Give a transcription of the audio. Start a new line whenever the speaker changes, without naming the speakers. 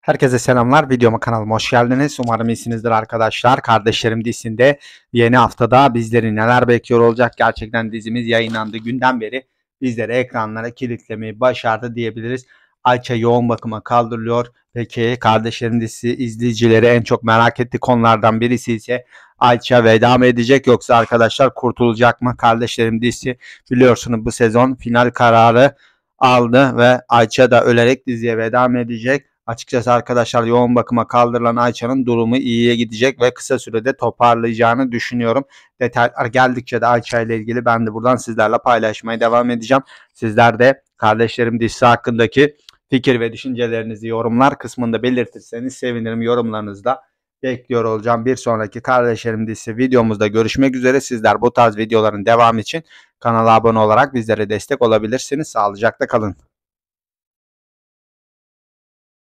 Herkese selamlar. Videoma kanalıma hoş geldiniz. Umarım iyisinizdir arkadaşlar. Kardeşlerim dizisinde yeni haftada bizleri neler bekliyor olacak? Gerçekten dizimiz yayınlandı günden beri bizleri ekranlara kilitlemeyi başardı diyebiliriz. Ayça yoğun bakıma kaldırılıyor. Peki kardeşlerim dizisi izleyicileri en çok merak ettiği konulardan birisi ise Ayça veda mı edecek yoksa arkadaşlar kurtulacak mı? Kardeşlerim dizisi biliyorsunuz bu sezon final kararı aldı ve Ayça da ölerek diziye veda mı edecek? Açıkçası arkadaşlar yoğun bakıma kaldırılan Ayça'nın durumu iyiye gidecek ve kısa sürede toparlayacağını düşünüyorum. Detaylar geldikçe de Ayça ile ilgili ben de buradan sizlerle paylaşmaya devam edeceğim. Sizler de kardeşlerim dizisi hakkındaki fikir ve düşüncelerinizi yorumlar kısmında belirtirseniz sevinirim yorumlarınızda bekliyor olacağım. Bir sonraki kardeşlerim dizisi videomuzda görüşmek üzere. Sizler bu tarz videoların devamı için kanala abone olarak bizlere destek olabilirsiniz. Sağlıcakla kalın.